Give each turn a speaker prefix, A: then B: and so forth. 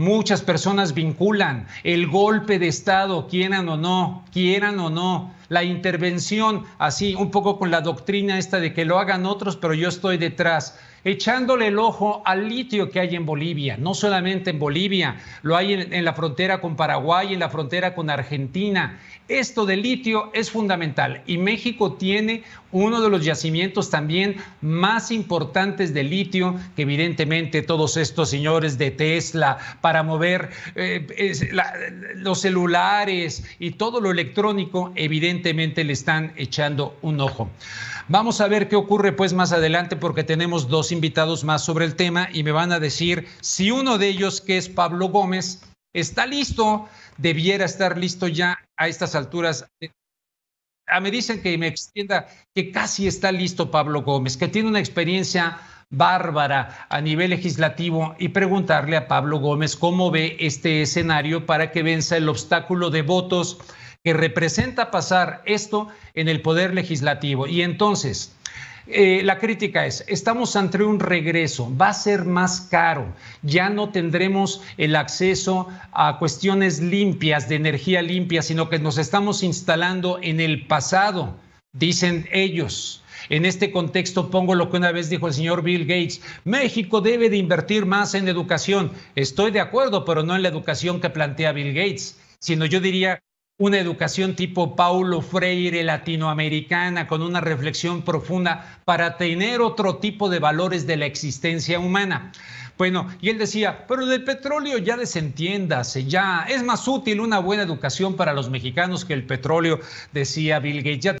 A: Muchas personas vinculan el golpe de Estado, quieran o no, quieran o no, la intervención, así un poco con la doctrina esta de que lo hagan otros, pero yo estoy detrás echándole el ojo al litio que hay en Bolivia, no solamente en Bolivia, lo hay en, la frontera con Paraguay, en la frontera con Argentina. Esto de litio es fundamental y México tiene uno de los yacimientos también más importantes de litio que evidentemente todos estos señores de Tesla para mover eh, los celulares y todo lo electrónico, evidentemente evidentemente le están echando un ojo. Vamos a ver qué ocurre pues más adelante porque tenemos dos invitados más sobre el tema y me van a decir si uno de ellos, que es Pablo Gómez, está listo, debiera estar listo ya a estas alturas. Ah, me dicen que me extienda que casi está listo Pablo Gómez, que tiene una experiencia bárbara a nivel legislativo y preguntarle a Pablo Gómez cómo ve este escenario para que venza el obstáculo de votos que representa pasar esto en el poder legislativo. Y entonces, eh, la crítica es, estamos ante un regreso, va a ser más caro, ya no tendremos el acceso a cuestiones limpias, de energía limpia, sino que nos estamos instalando en el pasado, dicen ellos. En este contexto pongo lo que una vez dijo el señor Bill Gates, México debe de invertir más en educación. Estoy de acuerdo, pero no en la educación que plantea Bill Gates, sino yo diría una educación tipo Paulo Freire latinoamericana, con una reflexión profunda para tener otro tipo de valores de la existencia humana. Bueno, y él decía, pero del petróleo ya desentiéndase, ya es más útil una buena educación para los mexicanos que el petróleo, decía Bill Gates.